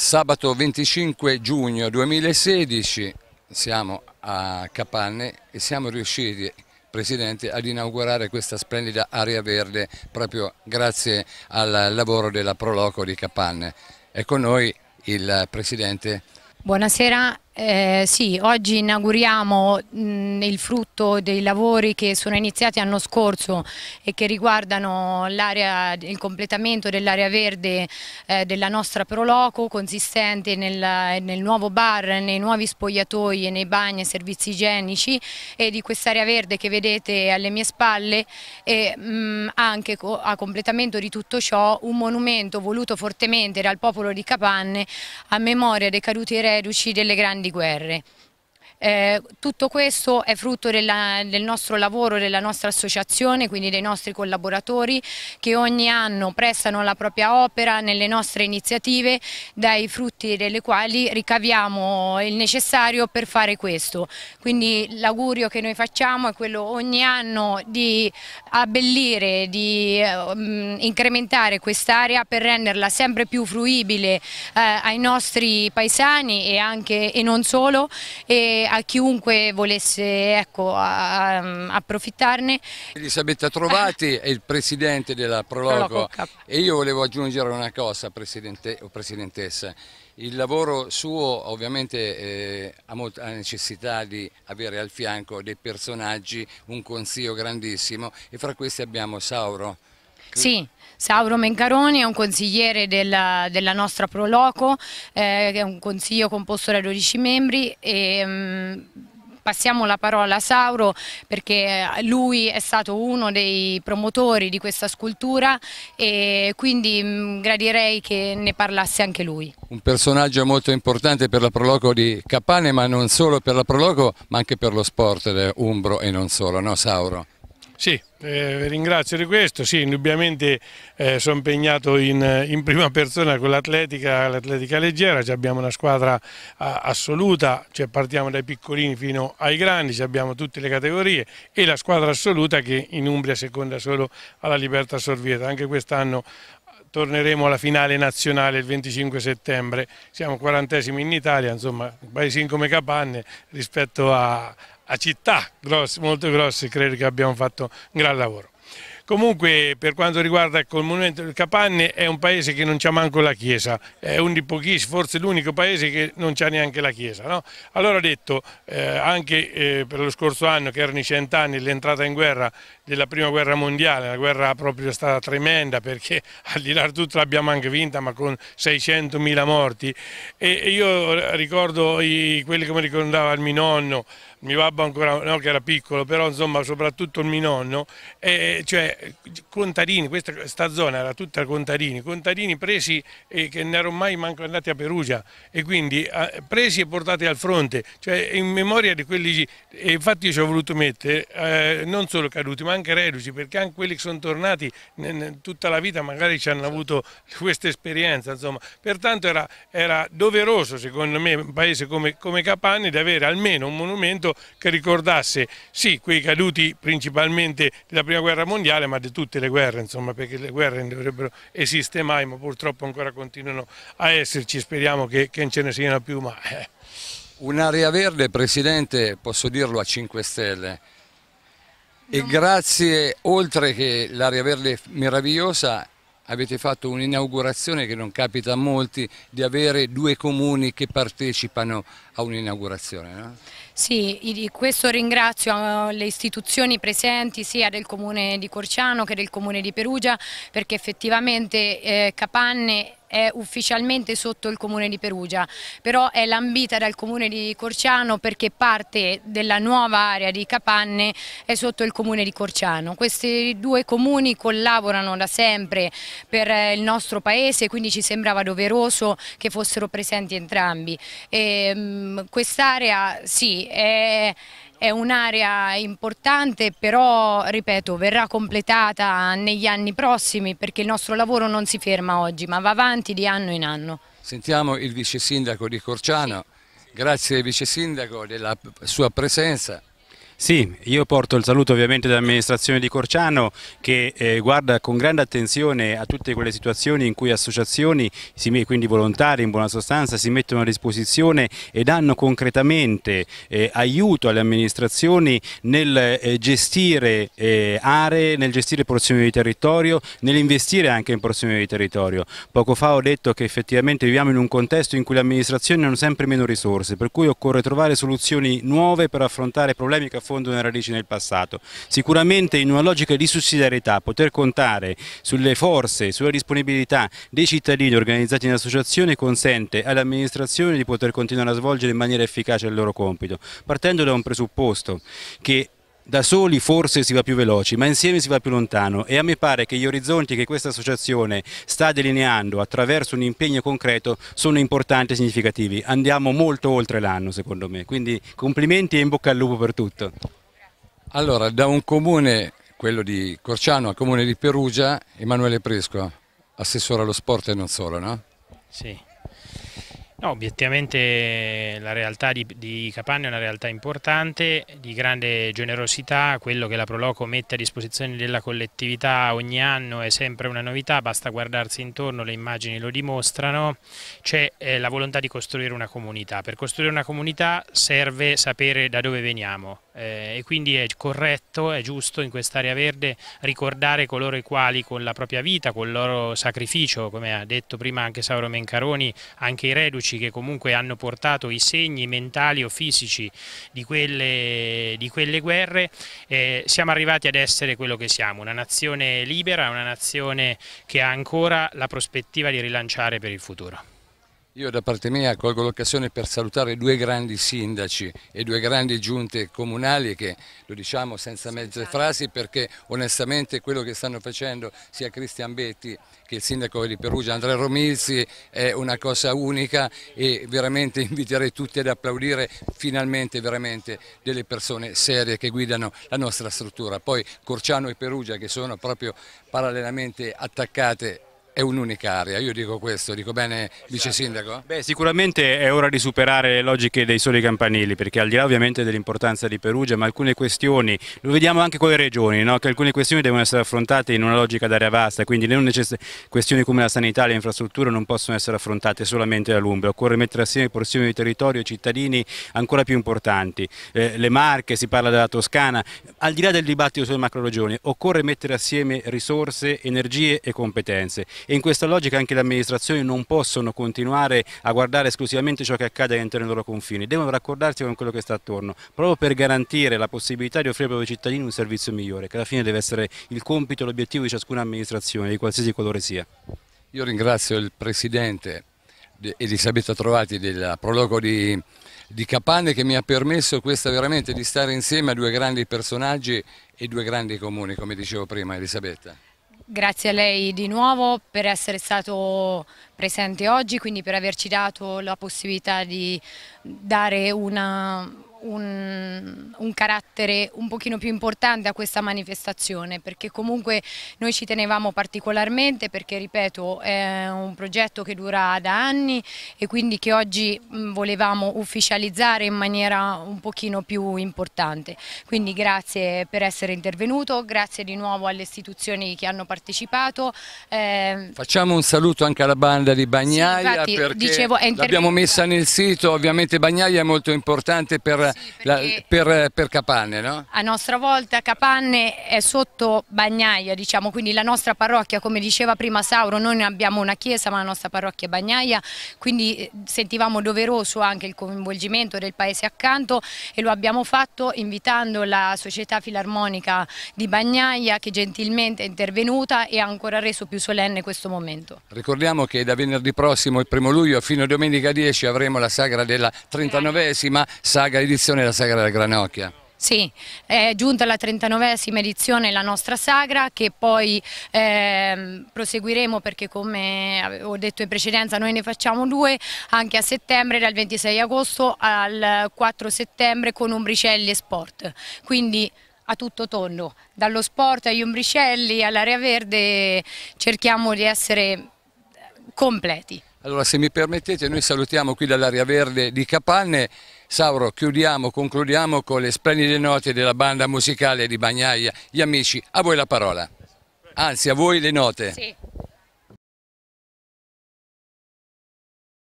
Sabato 25 giugno 2016 siamo a Capanne e siamo riusciti Presidente ad inaugurare questa splendida area verde proprio grazie al lavoro della Proloco di Capanne. È con noi il Presidente. Buonasera eh, sì, oggi inauguriamo mh, il frutto dei lavori che sono iniziati l'anno scorso e che riguardano il completamento dell'area verde eh, della nostra Proloco, consistente nel, nel, nuovo bar, nei nuovi spogliatoi e nei bagni e servizi igienici e di quest'area verde che vedete alle mie spalle e mh, anche co a completamento di tutto ciò un monumento voluto fortemente dal popolo di Capanne a memoria dei caduti reduci delle grandi di guerre. Eh, tutto questo è frutto della, del nostro lavoro, della nostra associazione, quindi dei nostri collaboratori che ogni anno prestano la propria opera nelle nostre iniziative, dai frutti delle quali ricaviamo il necessario per fare questo. Quindi l'augurio che noi facciamo è quello ogni anno di abbellire, di eh, incrementare quest'area per renderla sempre più fruibile eh, ai nostri paesani e, anche, e non solo e a chiunque volesse ecco, a, a, approfittarne. Elisabetta Trovati è eh. il presidente della Proloco, Proloco e io volevo aggiungere una cosa presidente, o presidentessa, il lavoro suo ovviamente eh, ha, ha, necessità di avere al fianco dei personaggi, un consiglio grandissimo e fra questi abbiamo Sauro sì, Sauro Mencaroni è un consigliere della, della nostra Proloco, eh, che è un consiglio composto da 12 membri e, mh, mm, passiamo la parola a Sauro perché lui è stato uno dei promotori di questa scultura e quindi mm, gradirei che ne parlasse anche lui. Un personaggio molto importante per la Proloco di Capane ma non solo per la Proloco ma anche per lo sport umbro e non solo, no Sauro? Sì, eh, ringrazio di questo, sì, indubbiamente eh, sono impegnato in, eh, in, prima persona con l'atletica, l'atletica leggera, abbiamo una squadra a, assoluta, cioè partiamo dai piccolini fino ai grandi, abbiamo tutte le categorie e la squadra assoluta che in Umbria seconda solo alla Libertà Sorvieta, anche quest'anno eh, torneremo alla finale nazionale il 25 settembre, siamo quarantesimi in Italia, insomma, paesi come Capanne rispetto a, a città grossi, molto grossi, credo che abbiamo fatto un gran lavoro. Comunque per quanto riguarda il monumento del Capanne è un paese che non c'ha manco la chiesa, è uno di pochissimi, forse l'unico paese che non c'ha neanche la chiesa. No? Allora ho detto, eh, anche eh, per lo scorso anno che erano i cent'anni l'entrata in guerra della prima guerra mondiale, la guerra proprio è stata tremenda perché al di là di tutto l'abbiamo anche vinta ma con 600.000 morti e, e, io ricordo i, quelli come ricordava il mio nonno, mio babbo ancora no, che era piccolo, però insomma soprattutto il mio nonno, eh, cioè contadini, questa, questa, zona era tutta contadini, contadini presi e eh, che ne erano mai manco andati a Perugia e quindi eh, presi e portati al fronte, cioè in memoria di quelli, e infatti io ci ho voluto mettere eh, non solo caduti ma anche reduci perché anche quelli che sono tornati tutta la vita magari ci hanno avuto questa esperienza, insomma, pertanto era, era doveroso secondo me un paese come, come Capanni di avere almeno un monumento documento che ricordasse sì quei caduti principalmente della prima guerra mondiale ma di tutte le guerre insomma perché le guerre non dovrebbero esistere mai ma purtroppo ancora continuano a esserci speriamo che, che non ce ne siano più ma... Eh. Un'area verde Presidente posso dirlo a 5 stelle e grazie oltre che l'area verde meravigliosa avete fatto un'inaugurazione che non capita a molti di avere due comuni che partecipano a un'inaugurazione. No? Sì, di questo ringrazio eh, le istituzioni presenti sia del comune di Corciano che del comune di Perugia perché effettivamente eh, Capanne è ufficialmente sotto il comune di Perugia, però è lambita dal comune di Corciano perché parte della nuova area di Capanne è sotto il comune di Corciano. Questi due comuni collaborano da sempre per eh, il nostro paese, quindi ci sembrava doveroso che fossero presenti entrambi. Ehm, quest'area sì, è è un'area importante, però, ripeto, verrà completata negli anni prossimi perché il nostro lavoro non si ferma oggi, ma va avanti di anno in anno. Sentiamo il vice sindaco di Corciano, grazie vice sindaco della sua presenza. Sì, io porto il saluto ovviamente dell'amministrazione di Corciano che eh, guarda con grande attenzione a tutte quelle situazioni in cui associazioni, quindi volontari in buona sostanza, si mettono a disposizione e danno concretamente eh, aiuto alle amministrazioni nel eh, gestire eh, aree, nel gestire porzioni di territorio, nell'investire anche in porzioni di territorio. Poco fa ho detto che effettivamente viviamo in un contesto in cui le amministrazioni hanno sempre meno risorse, per cui occorre trovare soluzioni nuove per affrontare problemi che affrontano affondono le radici nel passato. Sicuramente in una logica di sussidiarietà poter contare sulle forze, sulla disponibilità dei cittadini organizzati in associazione consente all'amministrazione di poter continuare a svolgere in maniera efficace il loro compito, partendo da un presupposto che da soli forse si va più veloci, ma insieme si va più lontano e a me pare che gli orizzonti che questa associazione sta delineando attraverso un impegno concreto sono importanti e significativi. Andiamo molto oltre l'anno secondo me, quindi complimenti e in bocca al lupo per tutto. Allora, da un comune, quello di Corciano, al comune di Perugia, Emanuele Presco, assessore allo sport e non solo, no? Sì. No, obiettivamente la realtà di, di, Capanne è una realtà importante, di grande generosità, quello che la Proloco mette a disposizione della collettività ogni anno è sempre una novità, basta guardarsi intorno, le immagini lo dimostrano, c'è eh, la volontà di costruire una comunità, per costruire una comunità serve sapere da dove veniamo eh, e quindi è corretto, è giusto in quest'area verde ricordare coloro i quali con la propria vita, con il loro sacrificio, come ha detto prima anche Sauro Mencaroni, anche i reduci, medici che comunque hanno portato i segni mentali o fisici di quelle, di quelle guerre, eh, siamo arrivati ad essere quello che siamo, una nazione libera, una nazione che ha ancora la prospettiva di rilanciare per il futuro. Io da parte mia colgo l'occasione per salutare due grandi sindaci e due grandi giunte comunali che lo diciamo senza mezze frasi perché onestamente quello che stanno facendo sia Cristian Betti che il sindaco di Perugia Andrea Romizzi è una cosa unica e veramente inviterei tutti ad applaudire finalmente veramente delle persone serie che guidano la nostra struttura. Poi Corciano e Perugia che sono proprio parallelamente attaccate è un'unica area, io dico questo, dico bene vice sindaco? Beh, sicuramente è ora di superare le logiche dei soli campanili perché al di là ovviamente dell'importanza di Perugia ma alcune questioni, lo vediamo anche con le regioni, no? che alcune questioni devono essere affrontate in una logica d'area vasta, quindi non questioni come la sanità e le infrastrutture non possono essere affrontate solamente dall'Umbria, occorre mettere assieme porzioni di territorio e cittadini ancora più importanti, eh, le Marche, si parla della Toscana, al di là del dibattito sulle macro regioni occorre mettere assieme risorse, energie e competenze e in questa logica anche le amministrazioni non possono continuare a guardare esclusivamente ciò che accade all'interno dei loro confini, devono raccordarsi con quello che sta attorno, proprio per garantire la possibilità di offrire ai propri cittadini un servizio migliore, che alla fine deve essere il compito e l'obiettivo di ciascuna amministrazione, di qualsiasi colore sia. Io ringrazio il Presidente Elisabetta Trovati del prologo di, di Capane che mi ha permesso questa veramente di stare insieme a due grandi personaggi e due grandi comuni, come dicevo prima Elisabetta. Grazie a lei di nuovo per essere stato presente oggi, quindi per averci dato la possibilità di dare una, un, un, carattere un pochino più importante a questa manifestazione perché comunque noi ci tenevamo particolarmente perché ripeto è un progetto che dura da anni e quindi che oggi mm, volevamo ufficializzare in maniera un pochino più importante quindi grazie per essere intervenuto grazie di nuovo alle istituzioni che hanno partecipato eh... facciamo un saluto anche alla banda di Bagnaia sì, infatti, perché l'abbiamo messa nel sito ovviamente Bagnaia è molto importante per per, sì, la, per, per, Capanne, no? A nostra volta Capanne è sotto Bagnaia, diciamo, quindi la nostra parrocchia, come diceva prima Sauro, noi ne abbiamo una chiesa, ma la nostra parrocchia è Bagnaia, quindi eh, sentivamo doveroso anche il coinvolgimento del paese accanto e lo abbiamo fatto invitando la Società Filarmonica di Bagnaia che gentilmente è intervenuta e ha ancora reso più solenne questo momento. Ricordiamo che da venerdì prossimo, il primo luglio, fino a domenica 10 avremo la sagra della 39esima saga di edizione della Sagra della Granocchia. Sì, è giunta la 39esima edizione la nostra sagra che poi eh, proseguiremo perché come ho detto in precedenza noi ne facciamo due anche a settembre dal 26 agosto al 4 settembre con Umbricelli e Sport, quindi a tutto tondo, dallo sport agli Umbricelli all'area verde cerchiamo di essere completi. Allora se mi permettete noi salutiamo qui dall'area verde di Capanne Sauro, chiudiamo, concludiamo con le splendide note della banda musicale di Bagnaia. Gli amici, a voi la parola. Anzi, a voi le note. Sì.